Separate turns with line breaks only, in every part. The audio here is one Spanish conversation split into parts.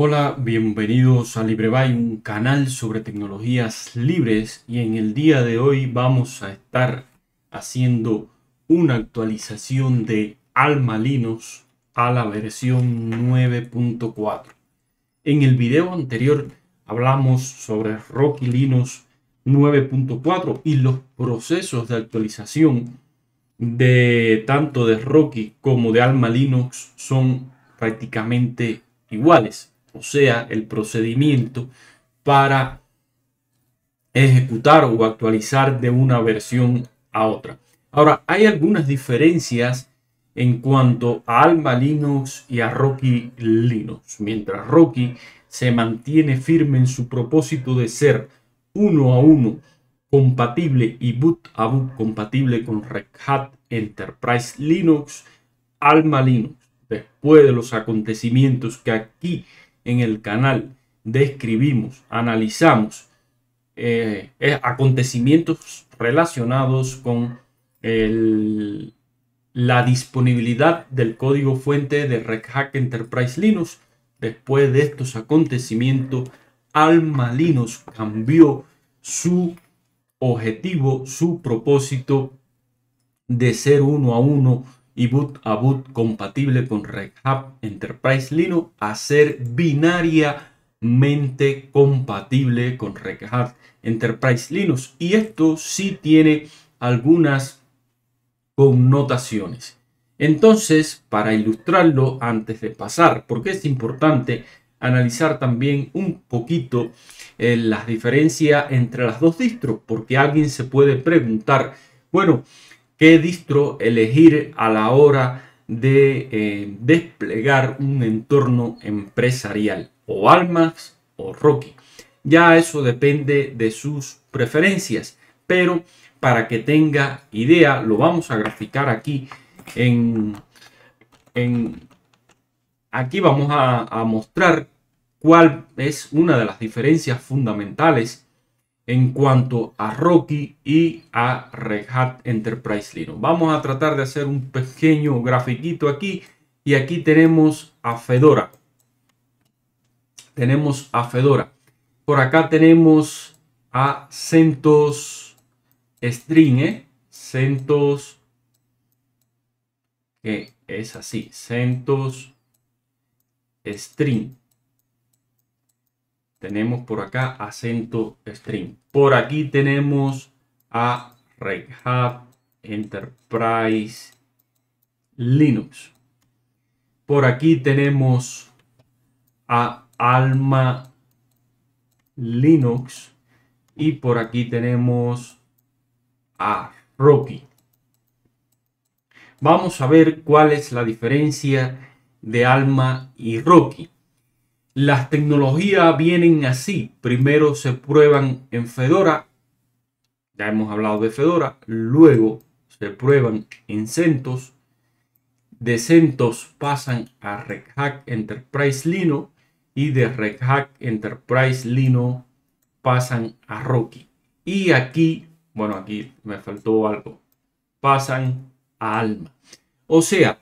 Hola, bienvenidos a LibreBay, un canal sobre tecnologías libres y en el día de hoy vamos a estar haciendo una actualización de Alma Linux a la versión 9.4. En el video anterior hablamos sobre Rocky Linux 9.4 y los procesos de actualización de tanto de Rocky como de Alma Linux son prácticamente iguales o sea, el procedimiento para ejecutar o actualizar de una versión a otra. Ahora, hay algunas diferencias en cuanto a Alma Linux y a Rocky Linux. Mientras Rocky se mantiene firme en su propósito de ser uno a uno compatible y boot a boot compatible con Red Hat Enterprise Linux, Alma Linux, después de los acontecimientos que aquí en el canal describimos, analizamos eh, acontecimientos relacionados con la disponibilidad del código fuente de Red Hat Enterprise Linux. Después de estos acontecimientos, Alma Linux cambió su objetivo, su propósito de ser uno a uno y boot a boot compatible con Red Hat Enterprise Linux a ser binariamente compatible con Red Hat Enterprise Linux. Y esto sí tiene algunas connotaciones. Entonces, para ilustrarlo antes de pasar, porque es importante analizar también un poquito eh, las diferencias entre las dos distros, porque alguien se puede preguntar, bueno, qué distro elegir a la hora de eh, desplegar un entorno empresarial, o Almax o Rocky. Ya eso depende de sus preferencias, pero para que tenga idea, lo vamos a graficar aquí en, aquí vamos a mostrar cuál es una de las diferencias fundamentales en cuanto a Rocky y a Red Hat Enterprise Linux. Vamos a tratar de hacer un pequeño grafiquito aquí y aquí tenemos a Fedora. Tenemos a Fedora. Por acá tenemos a CentOS String, ¿eh? CentOS que es así, CentOS String. Tenemos por acá acento stream. Por aquí tenemos a Red Hat Enterprise Linux. Por aquí tenemos a Alma Linux. Y por aquí tenemos a Rocky. Vamos a ver cuál es la diferencia de Alma y Rocky. Las tecnologías vienen así. Primero se prueban en Fedora. Ya hemos hablado de Fedora. Luego se prueban en CentOS. De CentOS pasan a Red Hat Enterprise Lino Y de Red Hat Enterprise Lino pasan a Rocky. Y aquí, bueno, aquí me faltó algo. Pasan a Alma. O sea,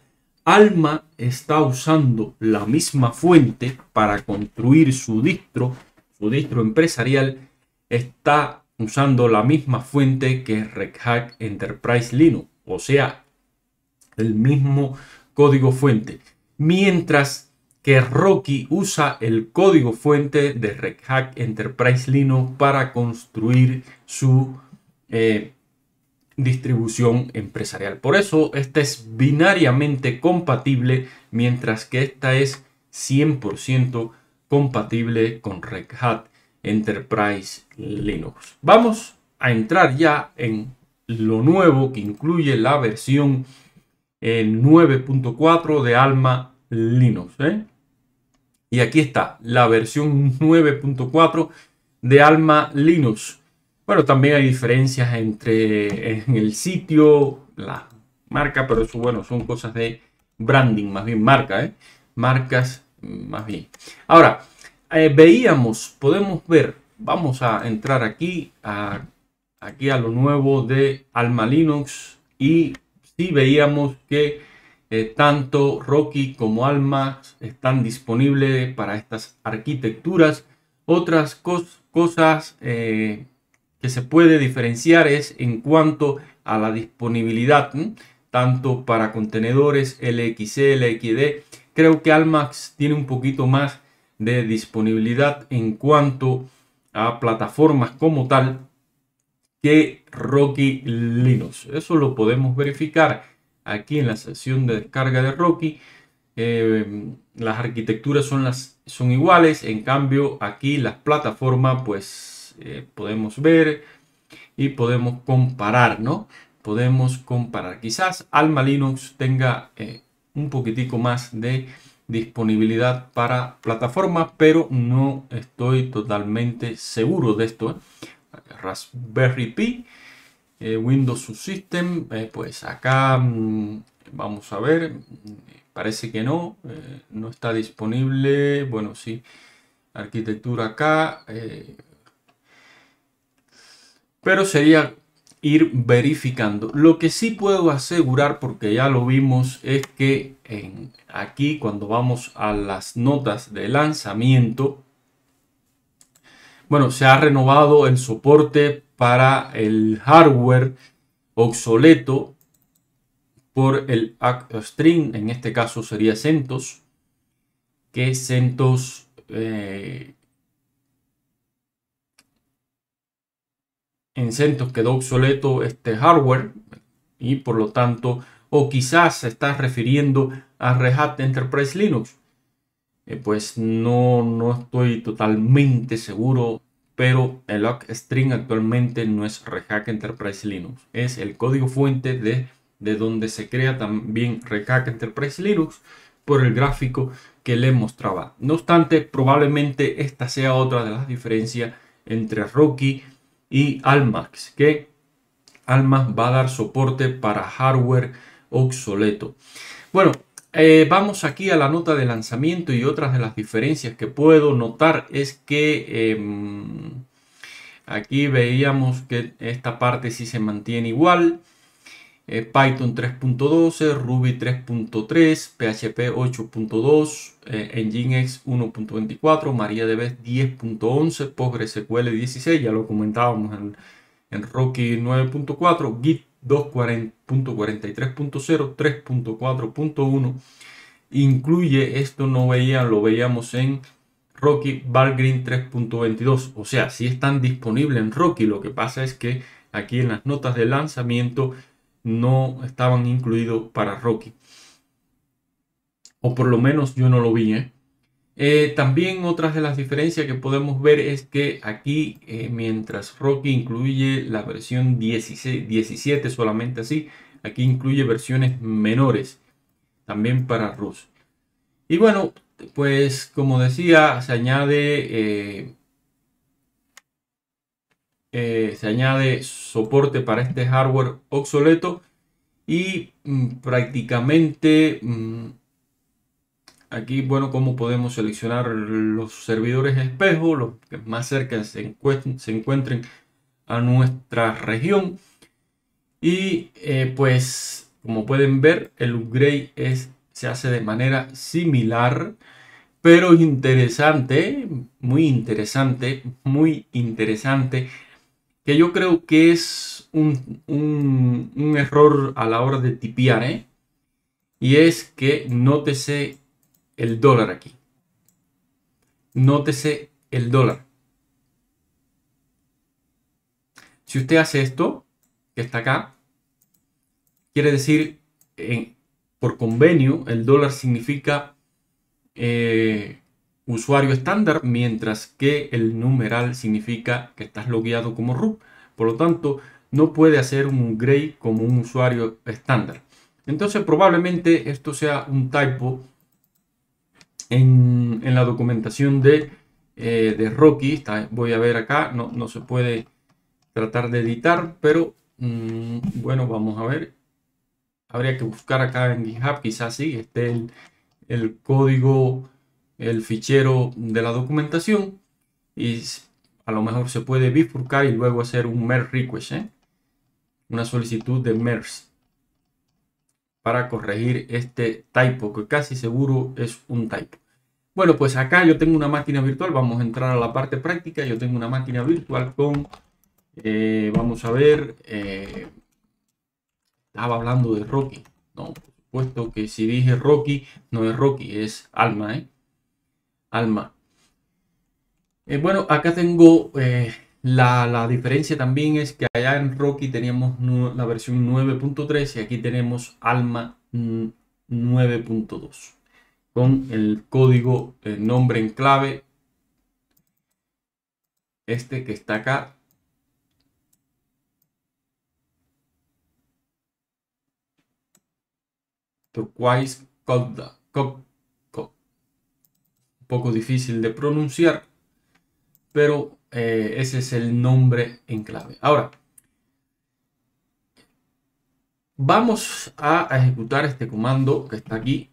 Alma está usando la misma fuente para construir su distro, su distro empresarial está usando la misma fuente que Red Hat Enterprise Linux, o sea, el mismo código fuente. Mientras que Rocky usa el código fuente de Red Hat Enterprise Linux para construir su eh, distribución empresarial. Por eso esta es binariamente compatible, mientras que esta es 100% compatible con Red Hat Enterprise Linux. Vamos a entrar ya en lo nuevo que incluye la versión 9.4 eh, de Alma Linux. ¿eh? Y aquí está la versión 9.4 de Alma Linux bueno, también hay diferencias entre el sitio, la marca, pero eso bueno, son cosas de branding, más bien marca, ¿eh? Marcas, más bien. Ahora, eh, veíamos, podemos ver, vamos a entrar aquí a, aquí a lo nuevo de Alma Linux y sí veíamos que eh, tanto Rocky como Alma están disponibles para estas arquitecturas. Otras cosas... Eh, se puede diferenciar es en cuanto a la disponibilidad, tanto para contenedores LXC, LXD. Creo que Almax tiene un poquito más de disponibilidad en cuanto a plataformas como tal que Rocky Linux. Eso lo podemos verificar aquí en la sección de descarga de Rocky. Eh, las arquitecturas son, las, son iguales, en cambio aquí las plataformas pues eh, podemos ver y podemos comparar, ¿no? Podemos comparar. Quizás Alma Linux tenga eh, un poquitico más de disponibilidad para plataformas, pero no estoy totalmente seguro de esto. ¿eh? Raspberry Pi, Windows Subsystem, pues acá mm, vamos a ver, parece que no, no está disponible, bueno, sí, arquitectura acá, pero sería ir verificando. Lo que sí puedo asegurar, porque ya lo vimos, es que aquí cuando vamos a las notas de lanzamiento, bueno, se ha renovado el soporte para el hardware obsoleto por el string. en este caso sería CentOS, que CentOS eh, en CentOS quedó obsoleto este hardware y por lo tanto, o quizás se está refiriendo a Red Enterprise Linux. Eh, pues no, no estoy totalmente seguro, pero el String actualmente no es Red Hat Enterprise Linux, es el código fuente de, de donde se crea también Red Enterprise Linux por el gráfico que le mostraba. No obstante, probablemente esta sea otra de las diferencias entre Rocky y Almax, que Almax va a dar soporte para hardware obsoleto. Bueno, eh, vamos aquí a la nota de lanzamiento y otras de las diferencias que puedo notar es que em, aquí veíamos que esta parte sí se mantiene igual. Eh, Python 3.12, Ruby 3.3, PHP 8.2, eh, Nginx 1.24, MariaDB 10.11, PostgreSQL 16, ya lo comentábamos en, Rocky 9.4, Git 2.43.0, 3.4.1. Incluye, esto no veía, lo veíamos en Rocky Valgrind 3.22. O sea, si están disponibles en Rocky, lo que pasa es que aquí en las notas de lanzamiento no estaban incluidos para Rocky. O por lo menos yo no lo vi. ¿eh? Eh, también otras de las diferencias que podemos ver es que aquí eh, mientras Rocky incluye la versión 17 solamente así, aquí incluye versiones menores también para Rus. Y bueno, pues como decía, se añade eh, se añade soporte para este hardware obsoleto y mm, prácticamente mm, aquí, bueno, como podemos seleccionar los servidores espejo, los que más cerca se, encuentren, a nuestra región. Y eh, pues, como pueden ver, el upgrade es, se hace de manera similar, pero interesante, muy interesante, muy interesante que yo creo que es un, error a la hora de tipear, ¿eh? Y es que nótese el dólar aquí. Nótese el dólar. Si usted hace esto, que está acá, quiere decir, eh, por convenio, el dólar significa eh, usuario estándar, mientras que el numeral significa que estás logueado como root. Por lo tanto, no puede hacer un gray como un usuario estándar. Entonces, probablemente esto sea un typo en, la documentación de, eh, de Rocky. voy a ver acá, no, no, se puede tratar de editar, pero mm, bueno, vamos a ver. Habría que buscar acá en GitHub, quizás sí, esté el, el código el fichero de la documentación y a lo mejor se puede bifurcar y luego hacer un merge request, ¿eh? una solicitud de merge para corregir este typo que casi seguro es un typo. Bueno, pues acá yo tengo una máquina virtual, vamos a entrar a la parte práctica, yo tengo una máquina virtual con, eh, vamos a ver, eh, estaba hablando de Rocky, no, por supuesto que si dije Rocky, no es Rocky, es Alma, ¿eh? alma. Eh, bueno, acá tengo eh, la, diferencia también es que allá en Rocky teníamos la versión 9.3 y aquí tenemos alma 9.2 con el código el eh, nombre en clave este que está acá turquoise Cogda, poco difícil de pronunciar, pero eh, ese es el nombre en clave. Ahora, vamos a ejecutar este comando que está aquí,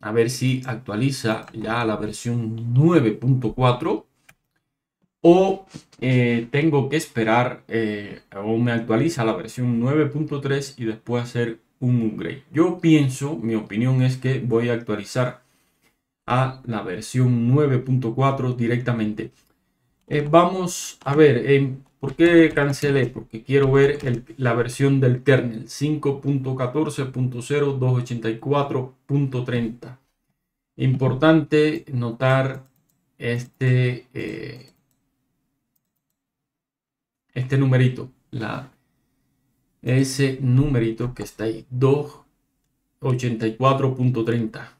a ver si actualiza ya la versión 9.4 o eh, tengo que esperar eh, o me actualiza la versión 9.3 y después hacer un upgrade. Yo pienso, mi opinión es que voy a actualizar a la versión 9.4 directamente. Eh, vamos a ver, eh, ¿por qué cancelé? Porque quiero ver la versión del kernel 5.14.0.284.30. Importante notar este, eh, este numerito, la, ese numerito que está ahí, 284.30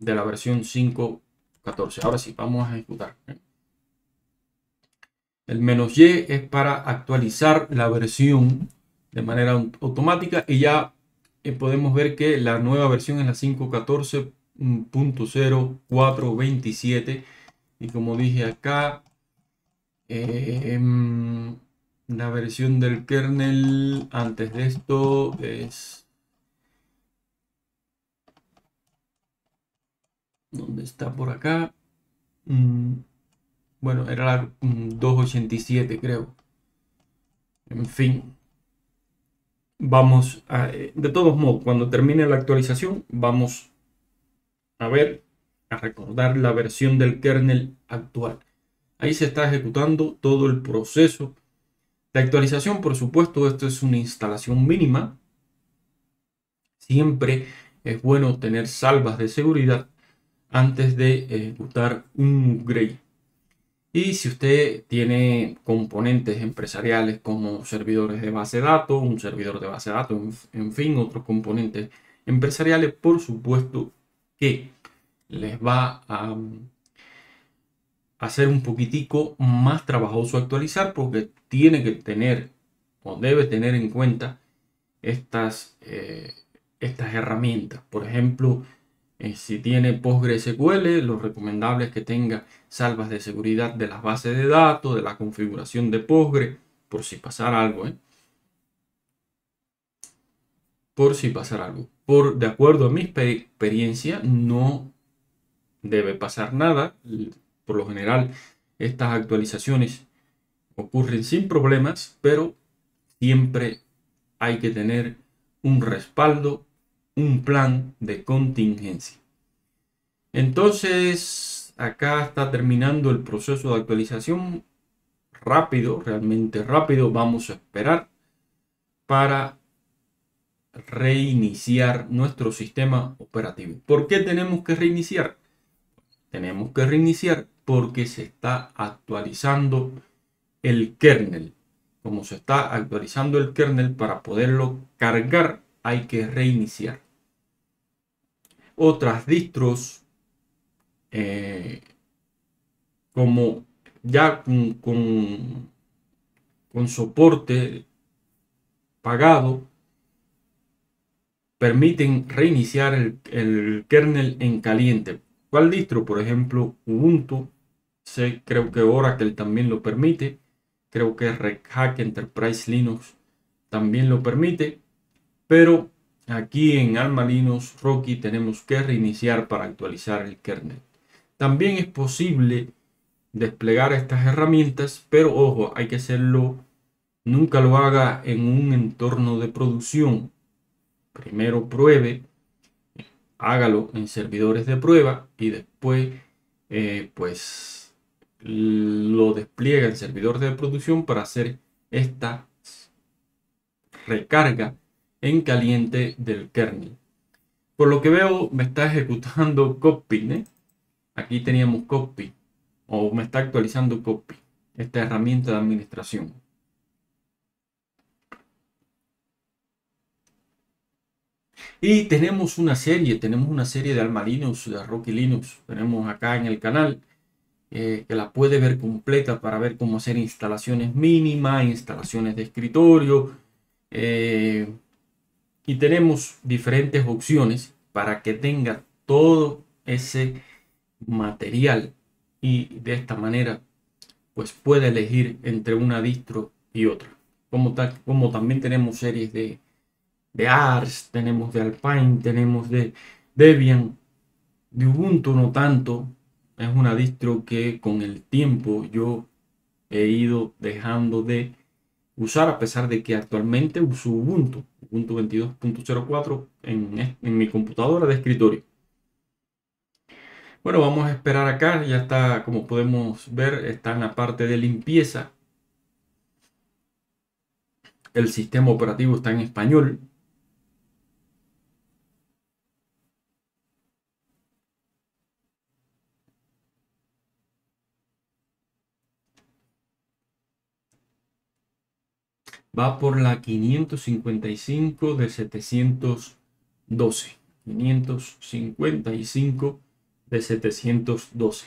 de la versión 5.14. Ahora sí, vamos a ejecutar. El menos Y es para actualizar la versión de manera automática y ya eh, podemos ver que la nueva versión es la 5.14.0427 y como dije acá em, la versión del kernel antes de esto es ¿Dónde está por acá? Mm, bueno, era la 287 mm, creo. En fin. Vamos a... Eh, de todos modos, cuando termine la actualización, vamos a ver, a recordar la versión del kernel actual. Ahí se está ejecutando todo el proceso de actualización. Por supuesto, esto es una instalación mínima. Siempre es bueno tener salvas de seguridad antes de ejecutar eh, un Gray Y si usted tiene componentes empresariales como servidores de base de datos, un servidor de base de datos, en, fin, otros componentes empresariales, por supuesto que les va a mm, hacer un poquitico más trabajoso actualizar porque tiene que tener o debe tener en cuenta estas, eh, estas herramientas. Por ejemplo, eh, si tiene PostgreSQL, lo recomendable es que tenga salvas de seguridad de las bases de datos, de la configuración de Postgre, por si pasara algo. ¿eh? Por si pasara algo. Por, de acuerdo a mi experiencia, no debe pasar nada. Por lo general, estas actualizaciones ocurren sin problemas, pero siempre hay que tener un respaldo un plan de contingencia. Entonces, acá está terminando el proceso de actualización. Rápido, realmente rápido. Vamos a esperar para reiniciar nuestro sistema operativo. ¿Por qué tenemos que reiniciar? Tenemos que reiniciar porque se está actualizando el kernel. Como se está actualizando el kernel para poderlo cargar, hay que reiniciar otras distros eh, como ya con, con, soporte pagado permiten reiniciar el, kernel en caliente. ¿Cuál distro? Por ejemplo, Ubuntu. creo que Oracle también lo permite. Creo que Red Hat Enterprise Linux también lo permite. Pero Aquí en Alma Rocky tenemos que reiniciar para actualizar el kernel. También es posible desplegar estas herramientas, pero ojo, hay que hacerlo, nunca lo haga en un entorno de producción. Primero pruebe, hágalo en servidores de prueba y después eh, pues lo despliega en servidor de producción para hacer esta recarga en caliente del kernel. Por lo que veo, me está ejecutando copy. ¿eh? Aquí teníamos copy. O me está actualizando copy. Esta herramienta de administración. Y tenemos una serie, tenemos una serie de Alma Linux, de Rocky Linux. Tenemos acá en el canal eh, que la puede ver completa para ver cómo hacer instalaciones mínimas, instalaciones de escritorio, eh, y tenemos diferentes opciones para que tenga todo ese material y de esta manera pues puede elegir entre una distro y otra como, como también tenemos series de, de Ars, tenemos de Alpine, tenemos de Debian, de Ubuntu no tanto, es una distro que con el tiempo yo he ido dejando de usar a pesar de que actualmente uso Ubuntu, Ubuntu 22.04 en, en mi computadora de escritorio. Bueno, vamos a esperar acá, ya está, como podemos ver, está en la parte de limpieza. El sistema operativo está en español, va por la 555 de 712. 555 de 712.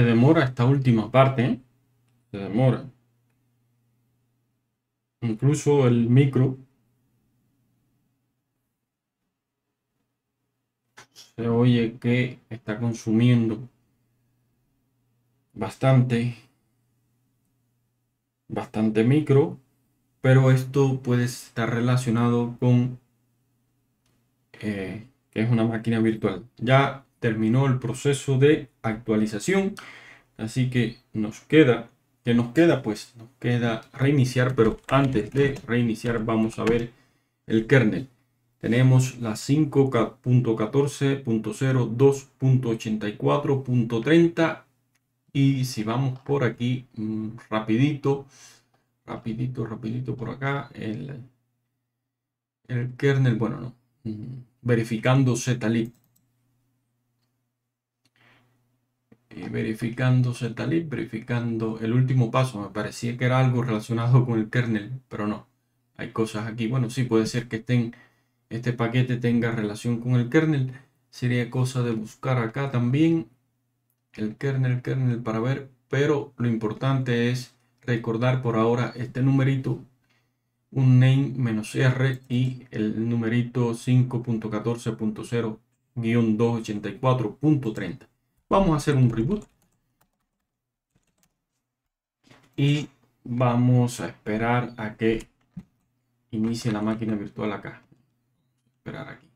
Se demora esta última parte. Se demora. Incluso el micro. Se oye que está consumiendo bastante. Bastante micro. Pero esto puede estar relacionado con eh, que es una máquina virtual. Ya terminó el proceso de actualización. Así que nos queda, que nos queda pues, nos queda reiniciar, pero antes de reiniciar vamos a ver el kernel. Tenemos la 5.14.0.2.84.30 y si vamos por aquí mm, rapidito, rapidito, rapidito por acá, el, el kernel, bueno, no, mm, verificando ZLIP verificándose eh, verificando y verificando el último paso. Me parecía que era algo relacionado con el kernel, pero no. Hay cosas aquí. Bueno, sí, puede ser que estén, este paquete tenga relación con el kernel. Sería cosa de buscar acá también el kernel, kernel para ver. Pero lo importante es recordar por ahora este numerito un name menos r y el numerito 5.14.0 284.30 Vamos a hacer un reboot. Y vamos a esperar a que inicie la máquina virtual acá. Esperar aquí.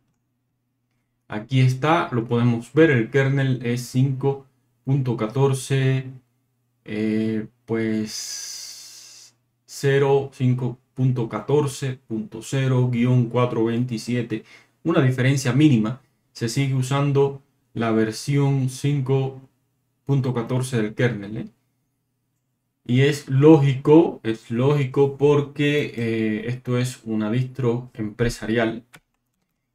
Aquí está, lo podemos ver, el kernel es 5.14, eh, pues 427 una diferencia mínima. Se sigue usando la versión 5.14 del kernel. ¿eh? Y es lógico, es lógico porque eh, esto es una distro empresarial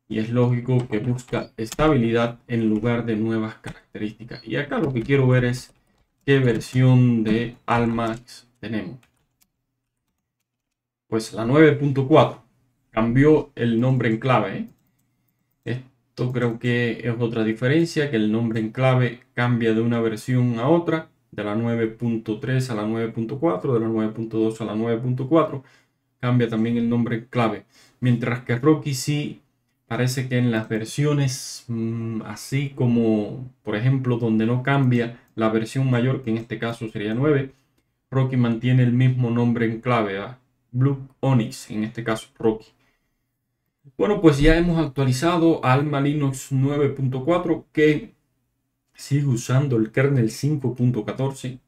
y es lógico que busca estabilidad en lugar de nuevas características. Y acá lo que quiero ver es qué versión de Almax tenemos. Pues la 9.4 cambió el nombre en clave. ¿eh? creo que es otra diferencia, que el nombre en clave cambia de una versión a otra, de la 9.3 a la 9.4, de la 9.2 a la 9.4, cambia también el nombre en clave. Mientras que Rocky sí parece que en las versiones mm, así como, por ejemplo, donde no cambia la versión mayor, que en este caso sería 9, Rocky mantiene el mismo nombre en clave, a ¿ah? Blue Onyx, en este caso Rocky. Bueno, pues ya hemos actualizado Alma Linux 9.4 que sigue usando el kernel 5.14.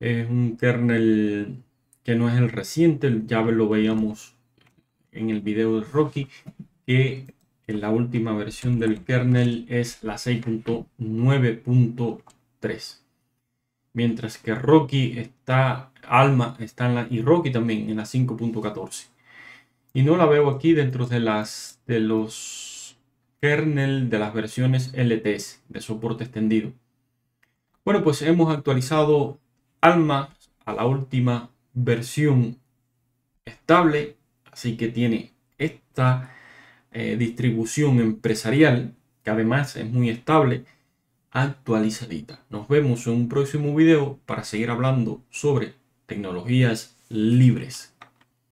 Es un kernel que no es el reciente, ya lo veíamos en el video de Rocky, que en la última versión del kernel es la 6.9.3. Mientras que Rocky está, Alma está en la, y Rocky también en la 5.14 y no la veo aquí dentro de, las, de los kernel de las versiones LTS de soporte extendido. Bueno, pues hemos actualizado Alma a la última versión estable, así que tiene esta eh, distribución empresarial, que además es muy estable, actualizadita. Nos vemos en un próximo video para seguir hablando sobre tecnologías libres.